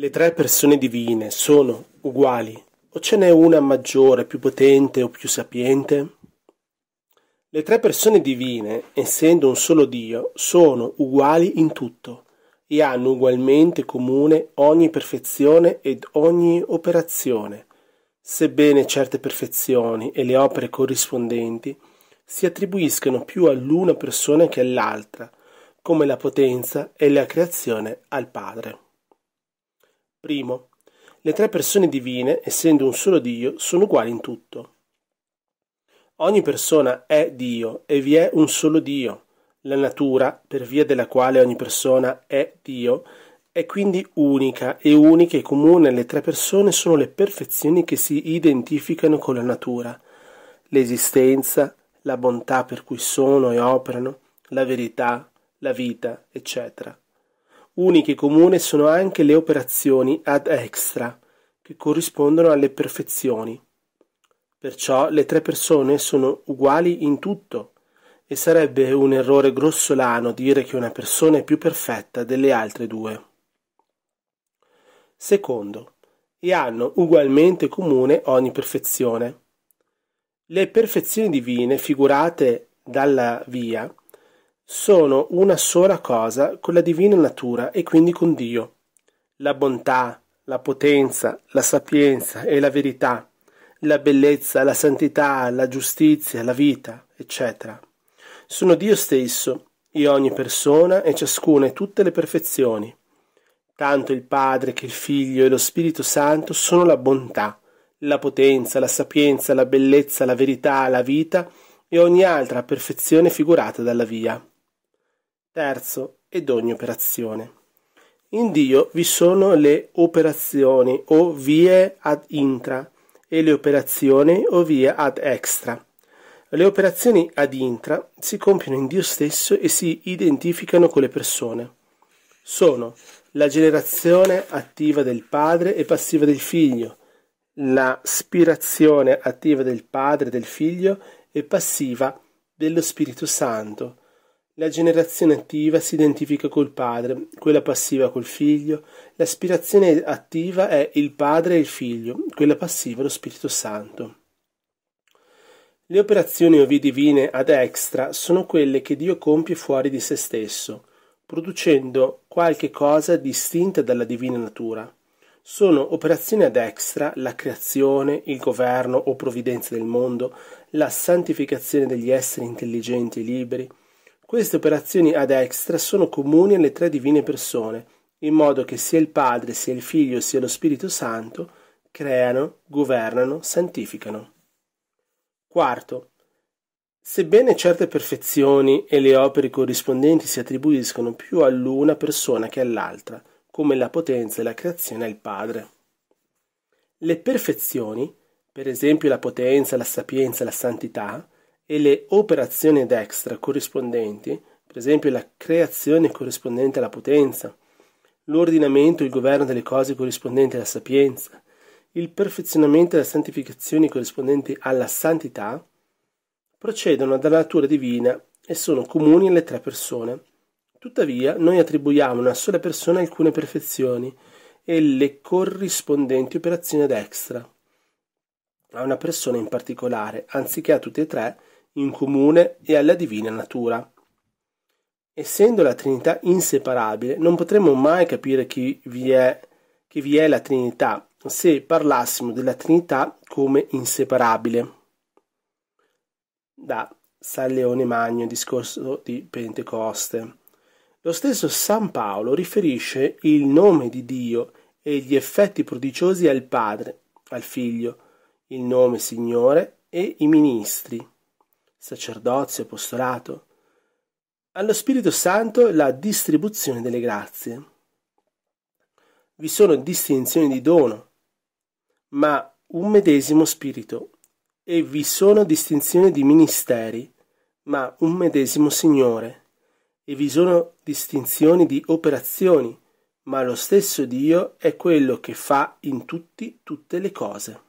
Le tre persone divine sono uguali o ce n'è una maggiore, più potente o più sapiente? Le tre persone divine, essendo un solo Dio, sono uguali in tutto e hanno ugualmente comune ogni perfezione ed ogni operazione, sebbene certe perfezioni e le opere corrispondenti si attribuiscano più all'una persona che all'altra, come la potenza e la creazione al Padre. Primo, le tre persone divine, essendo un solo Dio, sono uguali in tutto. Ogni persona è Dio e vi è un solo Dio. La natura, per via della quale ogni persona è Dio, è quindi unica e unica e comune alle tre persone sono le perfezioni che si identificano con la natura, l'esistenza, la bontà per cui sono e operano, la verità, la vita, eccetera. Uniche e comune sono anche le operazioni ad extra, che corrispondono alle perfezioni. Perciò le tre persone sono uguali in tutto, e sarebbe un errore grossolano dire che una persona è più perfetta delle altre due. Secondo, e hanno ugualmente comune ogni perfezione. Le perfezioni divine figurate dalla via sono una sola cosa con la divina natura e quindi con Dio. La bontà, la potenza, la sapienza e la verità, la bellezza, la santità, la giustizia, la vita, eccetera. Sono Dio stesso, e ogni persona e ciascuna e tutte le perfezioni. Tanto il Padre che il Figlio e lo Spirito Santo sono la bontà, la potenza, la sapienza, la bellezza, la verità, la vita e ogni altra perfezione figurata dalla via. Terzo, ed ogni operazione. In Dio vi sono le operazioni o vie ad intra e le operazioni o vie ad extra. Le operazioni ad intra si compiono in Dio stesso e si identificano con le persone. Sono la generazione attiva del padre e passiva del figlio, la spirazione attiva del padre e del figlio e passiva dello Spirito Santo, la generazione attiva si identifica col padre, quella passiva col figlio, l'aspirazione attiva è il padre e il figlio, quella passiva lo Spirito Santo. Le operazioni o vie divine ad extra sono quelle che Dio compie fuori di se stesso, producendo qualche cosa distinta dalla divina natura. Sono operazioni ad extra la creazione, il governo o provvidenza del mondo, la santificazione degli esseri intelligenti e liberi, queste operazioni ad extra sono comuni alle tre divine persone, in modo che sia il Padre, sia il Figlio, sia lo Spirito Santo creano, governano, santificano. Quarto, Sebbene certe perfezioni e le opere corrispondenti si attribuiscono più all'una persona che all'altra, come la potenza e la creazione al Padre. Le perfezioni, per esempio la potenza, la sapienza, la santità, e le operazioni ad extra corrispondenti, per esempio la creazione corrispondente alla potenza, l'ordinamento e il governo delle cose corrispondenti alla sapienza, il perfezionamento e la santificazione corrispondenti alla santità, procedono dalla natura divina e sono comuni alle tre persone. Tuttavia, noi attribuiamo a una sola persona alcune perfezioni e le corrispondenti operazioni ad extra. A una persona in particolare, anziché a tutte e tre, in comune e alla divina natura. Essendo la Trinità inseparabile, non potremmo mai capire chi vi è, che vi è la Trinità se parlassimo della Trinità come inseparabile. Da San Leone Magno, discorso di Pentecoste. Lo stesso San Paolo riferisce il nome di Dio e gli effetti prodigiosi al Padre, al Figlio, il nome Signore e i ministri sacerdozio, apostolato, allo Spirito Santo la distribuzione delle grazie. Vi sono distinzioni di dono, ma un medesimo Spirito, e vi sono distinzioni di ministeri, ma un medesimo Signore, e vi sono distinzioni di operazioni, ma lo stesso Dio è quello che fa in tutti tutte le cose.